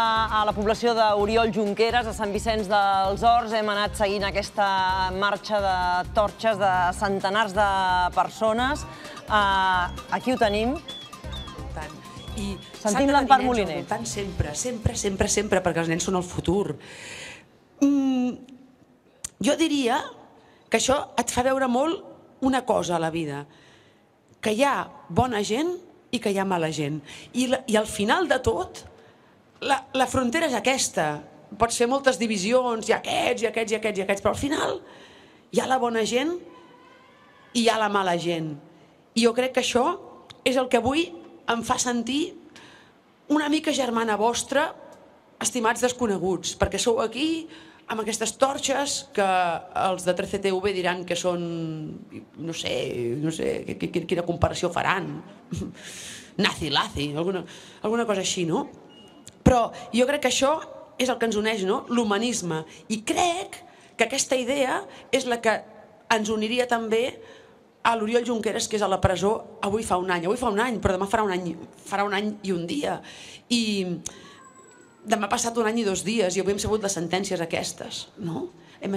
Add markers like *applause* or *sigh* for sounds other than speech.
A la població d'Oriol Junqueras, a Sant Vicenç dels Horts, hem anat seguint aquesta marxa de torxes de centenars de persones. Eh, aquí ho tenim. I Sentim l'Empar Moliner. sempre, sempre, sempre, sempre, perquè els nens són el futur. Mm, jo diria que això et fa veure molt una cosa a la vida, que hi ha bona gent i que hi ha mala gent. I, i al final de tot, la, la frontera és aquesta. Pot ser moltes divisions, i aquests, i aquests, i aquests, i aquests, però al final hi ha la bona gent i hi ha la mala gent. I jo crec que això és el que avui em fa sentir una mica germana vostra, estimats desconeguts, perquè sou aquí amb aquestes torxes que els de 13TV diran que són, no sé, no sé quina comparació faran, *laughs* nazi-lazi, alguna, alguna cosa així, no? Però jo crec que això és el que ens uneix, no? l'humanisme. I crec que aquesta idea és la que ens uniria també a l'Oriol Junqueras, que és a la presó avui fa un any. Avui fa un any, però demà farà un any, farà un any i un dia. I demà passat un any i dos dies i avui hem sabut les sentències aquestes. No? Hem